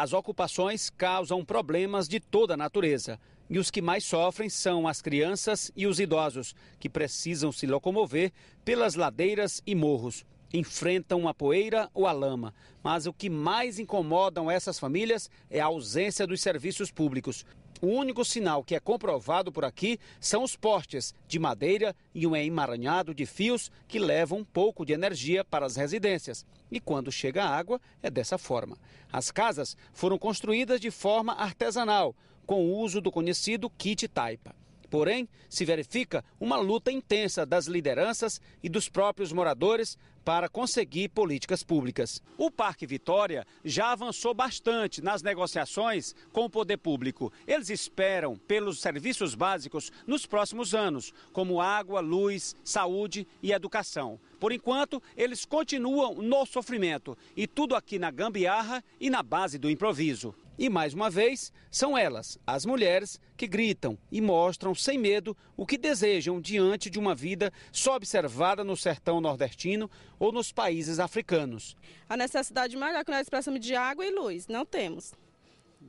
As ocupações causam problemas de toda natureza. E os que mais sofrem são as crianças e os idosos, que precisam se locomover pelas ladeiras e morros. Enfrentam a poeira ou a lama. Mas o que mais incomodam essas famílias é a ausência dos serviços públicos. O único sinal que é comprovado por aqui são os postes de madeira e um emaranhado de fios que levam um pouco de energia para as residências. E quando chega a água, é dessa forma. As casas foram construídas de forma artesanal, com o uso do conhecido kit taipa. Porém, se verifica uma luta intensa das lideranças e dos próprios moradores para conseguir políticas públicas. O Parque Vitória já avançou bastante nas negociações com o poder público. Eles esperam pelos serviços básicos nos próximos anos, como água, luz, saúde e educação. Por enquanto, eles continuam no sofrimento e tudo aqui na gambiarra e na base do improviso. E mais uma vez, são elas, as mulheres, que gritam e mostram sem medo o que desejam diante de uma vida só observada no sertão nordestino ou nos países africanos. A necessidade maior é que nós expressamos de água e luz, não temos.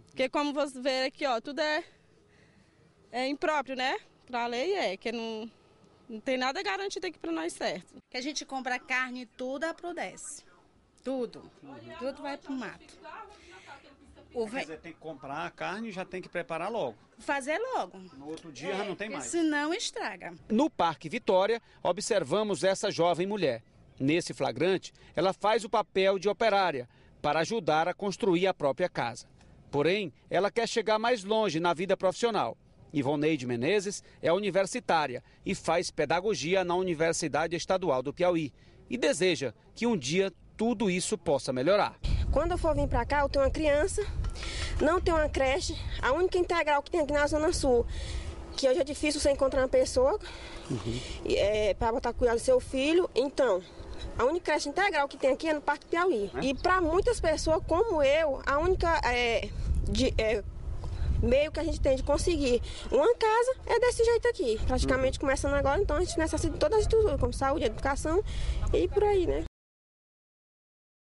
Porque como você vê aqui, ó, tudo é, é impróprio, né? Para a lei é, que não, não tem nada garantido aqui para nós certo. Que a gente compra carne toda a Prodesce. Tudo. Tudo vai pro mato. O vai... Quer tem que comprar a carne e já tem que preparar logo. Fazer logo. No outro dia é, já não tem é, mais. Senão estraga. No Parque Vitória, observamos essa jovem mulher. Nesse flagrante, ela faz o papel de operária para ajudar a construir a própria casa. Porém, ela quer chegar mais longe na vida profissional. Ivoneide Menezes é universitária e faz pedagogia na Universidade Estadual do Piauí e deseja que um dia tudo isso possa melhorar. Quando eu for vir para cá, eu tenho uma criança, não tenho uma creche. A única integral que tem aqui na Zona Sul que hoje é difícil você encontrar uma pessoa uhum. é, para botar cuidado do seu filho. Então, a única creche integral que tem aqui é no Parque Piauí. É. E para muitas pessoas como eu, a única é, de, é, meio que a gente tem de conseguir uma casa é desse jeito aqui. Praticamente uhum. começando agora, então a gente necessita de todas as estruturas, como saúde, educação e por aí, né?